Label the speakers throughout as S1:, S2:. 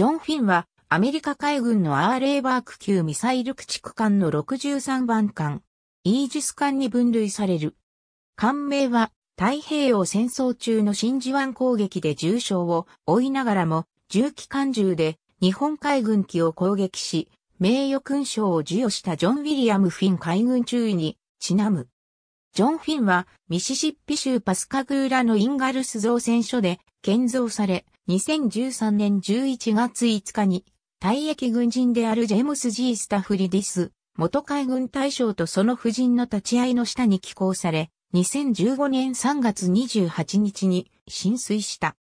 S1: ジョン・フィンは、アメリカ海軍のアーレーバーク級ミサイル駆逐艦の63番艦、イージス艦に分類される。艦名は、太平洋戦争中の真珠湾攻撃で重傷を負いながらも、重機艦銃で日本海軍機を攻撃し、名誉勲章を授与したジョン・ウィリアム・フィン海軍中尉にちなむ。ジョン・フィンはミシシッピ州パスカグーラのインガルス造船所で建造され、2013年11月5日に、退役軍人であるジェームス・ G・ スタフリディス、元海軍大将とその夫人の立ち会いの下に寄港され、2015年3月28日に浸水した。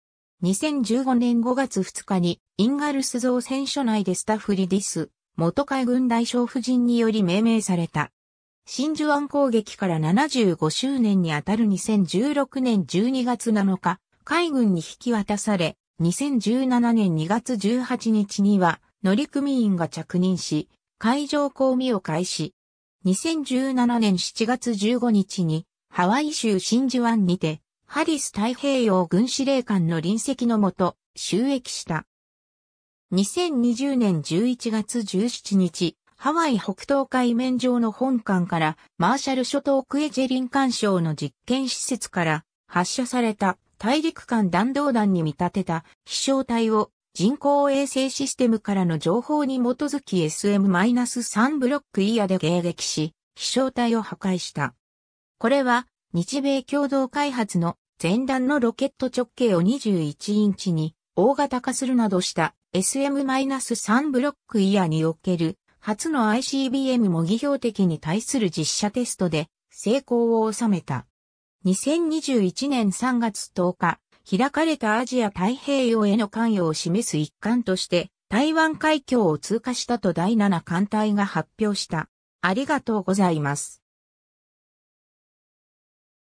S1: 2015年5月2日に、インガルス造船所内でスタフリディス、元海軍大将夫人により命名された。真珠湾攻撃から75周年にあたる2016年12月7日、海軍に引き渡され、2017年2月18日には乗組員が着任し、海上公務を開始。2017年7月15日にハワイ州真珠湾にてハリス太平洋軍司令官の臨席のもと収益した。2020年11月17日、ハワイ北東海面上の本艦からマーシャル諸島クエジェリン艦渉の実験施設から発射された大陸間弾道弾に見立てた飛翔体を人工衛星システムからの情報に基づき SM-3 ブロックイヤで迎撃し、飛翔体を破壊した。これは日米共同開発の前段のロケット直径を21インチに大型化するなどした SM-3 ブロックイヤーにおける初の ICBM 模擬標的に対する実写テストで成功を収めた。2021年3月10日、開かれたアジア太平洋への関与を示す一環として、台湾海峡を通過したと第7艦隊が発表した。ありがとうございます。